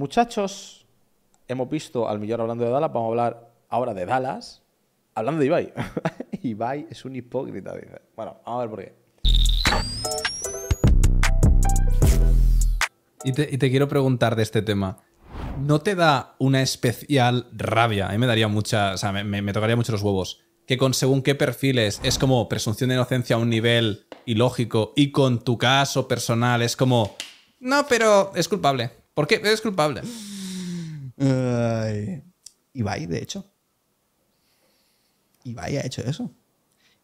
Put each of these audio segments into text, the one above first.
Muchachos, hemos visto al millón hablando de Dallas, vamos a hablar ahora de Dallas, hablando de Ibai. Ibai es un hipócrita, dice. Bueno, vamos a ver por qué. Y te, quiero preguntar de este tema. ¿No te da una especial rabia? A mí me daría mucha. O sea, me, me tocaría mucho los huevos que con según qué perfiles es como presunción de inocencia a un nivel ilógico y con tu caso personal es como, no, pero es culpable. ¿Por qué es culpable? Ibai, de hecho. Ibai ha hecho eso.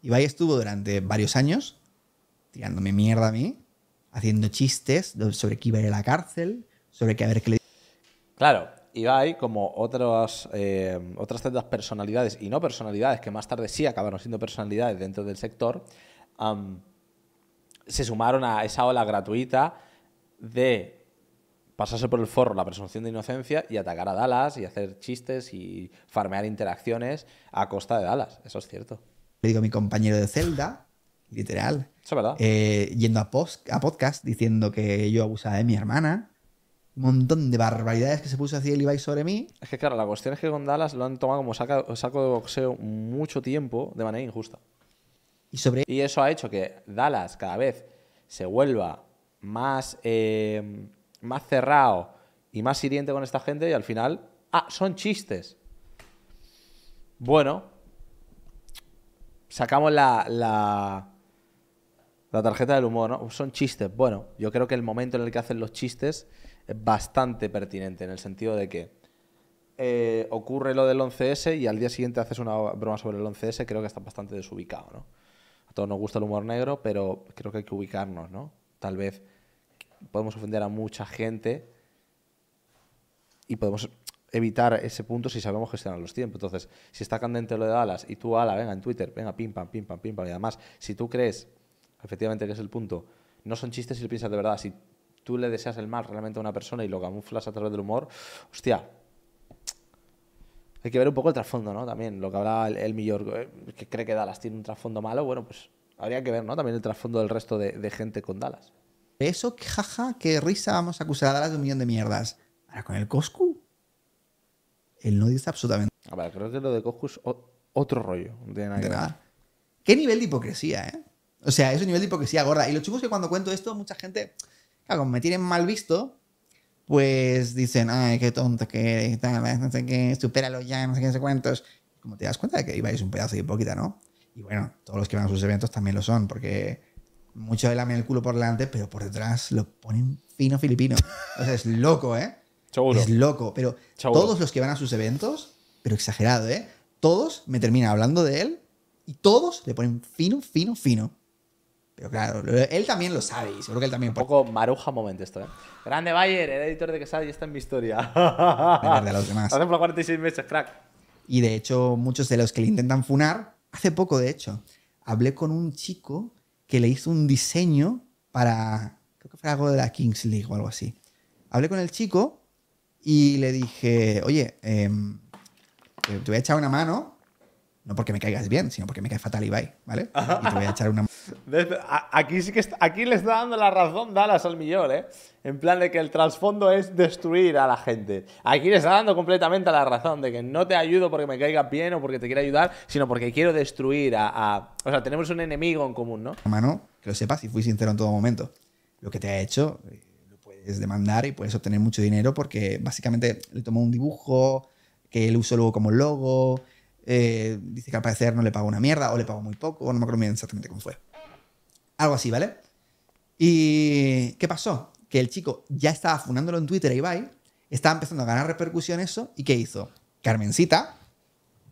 Ibai estuvo durante varios años tirándome mierda a mí, haciendo chistes sobre que iba a ir a la cárcel, sobre que a ver qué le... Claro, Ibai, como otras, eh, otras tantas personalidades y no personalidades, que más tarde sí acabaron siendo personalidades dentro del sector, se sumaron a esa ola gratuita de pasarse por el forro la presunción de inocencia y atacar a Dallas y hacer chistes y farmear interacciones a costa de Dallas. Eso es cierto. Le digo a mi compañero de celda, literal. Eso es verdad. Eh, yendo a, podcast diciendo que yo abusaba de mi hermana. Un montón de barbaridades que se puso así el Ibai sobre mí. Es que claro, la cuestión es que con Dallas lo han tomado como saco de boxeo mucho tiempo de manera injusta. Y, sobre... y eso ha hecho que Dallas cada vez se vuelva más... Eh, más cerrado y más hiriente con esta gente y al final, ah, son chistes. Bueno, sacamos la, la, tarjeta del humor, ¿no? Son chistes. Bueno, yo creo que el momento en el que hacen los chistes es bastante pertinente en el sentido de que eh, ocurre lo del 11S y al día siguiente haces una broma sobre el 11S, creo que está bastante desubicado, ¿no? A todos nos gusta el humor negro, pero creo que hay que ubicarnos, ¿no? Tal vez podemos ofender a mucha gente y podemos evitar ese punto si sabemos gestionar los tiempos. Entonces, si está candente lo de Dallas y tú, ala, venga, en Twitter, venga, pim, pam, pim, pam, pim, pam, y además, si tú crees efectivamente que es el punto, no son chistes si lo piensas de verdad, si tú le deseas el mal realmente a una persona y lo camuflas a través del humor, hostia, hay que ver un poco el trasfondo, ¿no? También lo que habrá el, el eh, que cree que Dallas tiene un trasfondo malo, bueno, pues habría que ver, ¿no? También el trasfondo del resto de gente con Dallas. Eso, jaja, qué risa, vamos a acusar a las de un millón de mierdas. Ahora con el Coscu, él no dice absolutamente nada. Ver, creo que lo de Coscu es otro rollo. De nada, Qué nivel de hipocresía, ¿eh? O sea, es un nivel de hipocresía gorda. Y lo chungo es que cuando cuento esto, mucha gente, claro, como me tienen mal visto, pues dicen, ay, qué tonto que eres, tal, no sé qué, supéralo ya, no sé qué, no sé Como te das cuenta de que ibais un pedazo de hipócrita, ¿no? Y bueno, todos los que van a sus eventos también lo son, porque mucho de lame el culo por delante, pero por detrás lo ponen fino filipino. O sea, es loco, ¿eh? Es loco. Pero todos los que van a sus eventos, pero exagerado, ¿eh? Todos me terminan hablando de él y todos le ponen fino, fino, fino. Pero claro, él también lo sabe y seguro que él también. Un poco maruja momento esto, ¿eh? Grande Bayer, el editor de Quesada y está en mi historia. de los demás. Hace por 46 meses, crack. Y de hecho, muchos de los que le intentan funar, hace poco de hecho, hablé con un chico que le hizo un diseño para, creo que fue algo de la Kings League o algo así. Hablé con el chico y le dije, oye, em, te voy a echar una mano no porque me caigas bien, sino porque me cae fatal Ibai, ¿vale? Y te voy a echar una. Aquí sí que aquí le está dando la razón Dallas al millón, ¿eh? En plan de que el trasfondo es destruir a la gente. Aquí le está dando completamente la razón de que no te ayudo porque me caigas bien o porque te quiera ayudar, sino porque quiero destruir a, O sea, tenemos un enemigo en común, ¿no? Mano, que lo sepas y fui sincero en todo momento. Lo que te ha hecho eh, lo puedes demandar y puedes obtener mucho dinero porque básicamente le tomó un dibujo que él usó luego como logo eh, dice que al parecer no le pagó una mierda o le pagó muy poco, o no me acuerdo exactamente cómo fue. Algo así, ¿vale? ¿Y qué pasó? Que el chico ya estaba funándolo en Twitter y Ibai, estaba empezando a ganar repercusión eso, ¿y qué hizo? Carmencita,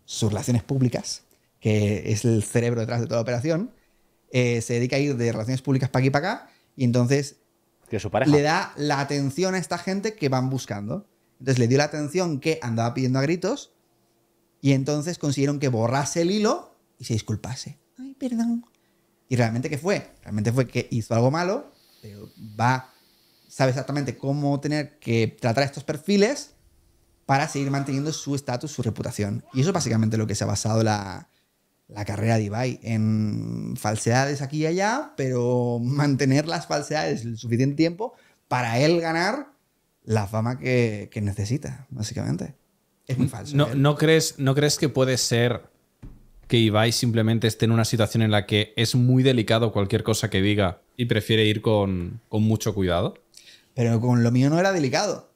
sus relaciones públicas, que es el cerebro detrás de toda operación, eh, se dedica a ir de relaciones públicas para aquí y para acá, y entonces que su le da la atención a esta gente que van buscando. Entonces le dio la atención que andaba pidiendo a gritos y entonces consiguieron que borrase el hilo y se disculpase. Ay, perdón. ¿Y realmente qué fue? Realmente fue que hizo algo malo, pero va, sabe exactamente cómo tener que tratar estos perfiles para seguir manteniendo su estatus, su reputación. Y eso es básicamente lo que se ha basado la, carrera de Ibai, en falsedades aquí y allá, pero mantener las falsedades el suficiente tiempo para él ganar la fama que, que necesita, básicamente. Es muy falso. No, ¿eh? ¿no, crees, ¿No crees que puede ser que Ibai simplemente esté en una situación en la que es muy delicado cualquier cosa que diga y prefiere ir con, mucho cuidado? Pero con lo mío no era delicado.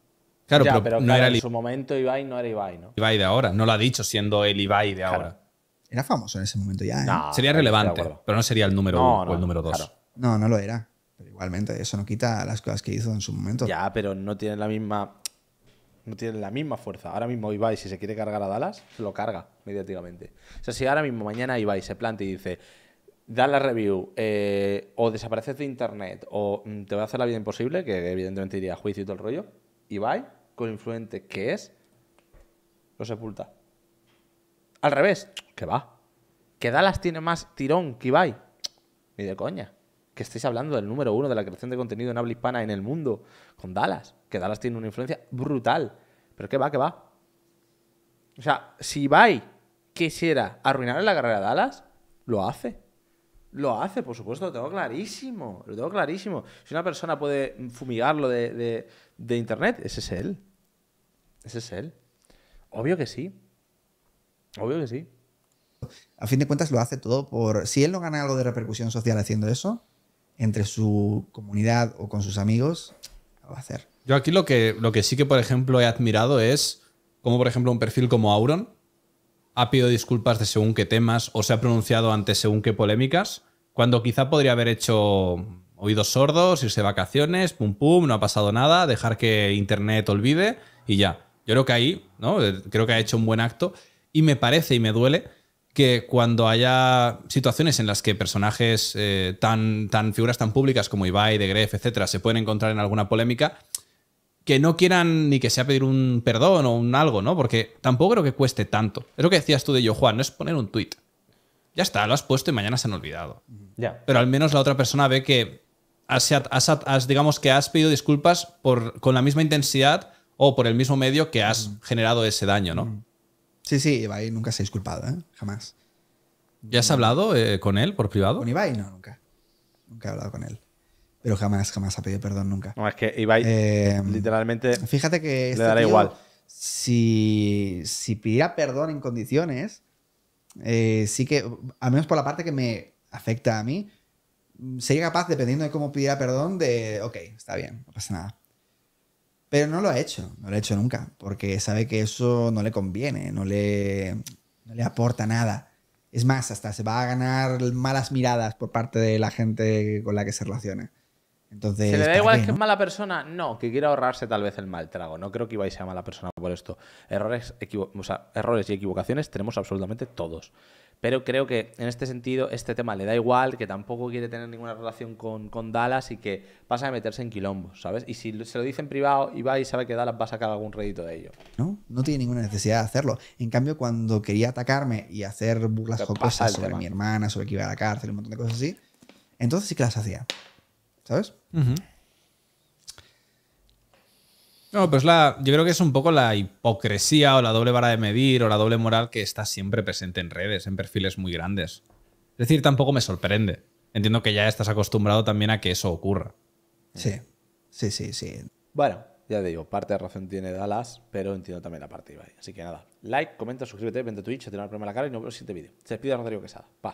Claro, pero, no era en su momento Ibai no era Ibai, ¿no? Ibai de ahora, no lo ha dicho siendo el Ibai de ahora. Era famoso en ese momento ya. ¿eh? sería relevante, pero no sería el número uno o el número dos. No, no lo era. Pero igualmente, eso no quita las cosas que hizo en su momento. Ya, pero no tiene la misma no tiene la misma fuerza. Ahora mismo Ibai, si se quiere cargar a Dallas, lo carga mediáticamente. O sea, si ahora mismo mañana Ibai se plantea y dice, da la review, eh, o desapareces de internet, o mm, te voy a hacer la vida imposible, que evidentemente iría a juicio y todo el rollo, Ibai, con influente que es, lo sepulta. Al revés, que va. Que Dallas tiene más tirón que Ibai. Ni de coña. Que estáis hablando del número uno de la creación de contenido en habla hispana en el mundo, con Dallas que Dallas tiene una influencia brutal. Pero que va, que va. O sea, si Bay quisiera arruinarle la carrera de Dallas, lo hace. Lo hace, por supuesto, lo tengo clarísimo. Lo tengo clarísimo. Si una persona puede fumigarlo de, de internet, ese es él. Ese es él. Obvio que sí. Obvio que sí. A fin de cuentas, lo hace todo por. Si él no gana algo de repercusión social haciendo eso, entre su comunidad o con sus amigos, lo va a hacer. Yo aquí lo que, lo que sí que, por ejemplo, he admirado es como, por ejemplo, un perfil como Auron ha pedido disculpas de según qué temas o se ha pronunciado ante según qué polémicas, cuando quizá podría haber hecho oídos sordos, irse de vacaciones, pum pum, no ha pasado nada, dejar que Internet olvide y ya. Yo creo que ahí, ¿no? Eh, creo que ha hecho un buen acto y me parece y me duele que cuando haya situaciones en las que personajes eh, tan, tan figuras tan públicas como Ibai, de Gref, etcétera, se pueden encontrar en alguna polémica, que no quieran ni que sea pedir un perdón o un algo, ¿no? Porque tampoco creo que cueste tanto. Es lo que decías tú de yo, Juan, no es poner un tuit. Ya está, lo has puesto y mañana se han olvidado. Ya. Pero al menos la otra persona ve que has, digamos que has pedido disculpas por, con la misma intensidad o por el mismo medio que has generado ese daño, ¿no? Sí, sí, Ibai nunca se ha disculpado, ¿eh? Jamás. ¿Ya has hablado eh, con él por privado? Con Ibai no, nunca. Nunca he hablado con él. Pero jamás, jamás ha pedido perdón nunca. No, es que Ibai em, literalmente fíjate que le este dará igual. Si, si pidiera perdón en condiciones, eh, sí que, al menos por la parte que me afecta a mí, sería capaz, dependiendo de cómo pidiera perdón, de, ok, está bien, no pasa nada. Pero no lo ha hecho, no lo ha hecho nunca, porque sabe que eso no le conviene, no le, no le aporta nada. Es más, hasta se va a ganar malas miradas por parte de la gente con la que se relaciona se le da igual que es mala persona, no, que quiera ahorrarse tal vez el mal trago. No creo que Ibai sea mala persona por esto. Errores, errores y equivocaciones tenemos absolutamente todos. Pero creo que en este sentido, este tema le da igual, que tampoco quiere tener ninguna relación con, con Dallas y que pasa a meterse en quilombo, ¿sabes? Y si se lo dice en privado, Ibai sabe que Dallas va a sacar algún rédito de ello. No, no tiene ninguna necesidad de hacerlo. En cambio, cuando quería atacarme y hacer burlas jocosas sobre mi hermana, sobre que iba a la cárcel, un montón de cosas así, entonces sí que las hacía. ¿sabes? No, pues la, yo creo que es un poco la hipocresía o la doble vara de medir o la doble moral que está siempre presente en redes, en perfiles muy grandes. Es decir, tampoco me sorprende. Entiendo que ya estás acostumbrado también a que eso ocurra. Sí, sí, sí, sí. Bueno, ya te digo, parte de razón tiene Dallas, pero entiendo también la parte Así que nada, like, comenta, suscríbete, vente a Twitch, te doy el problema la cara y nos vemos en el siguiente vídeo. Se despide Rodrigo Quesada. Paz.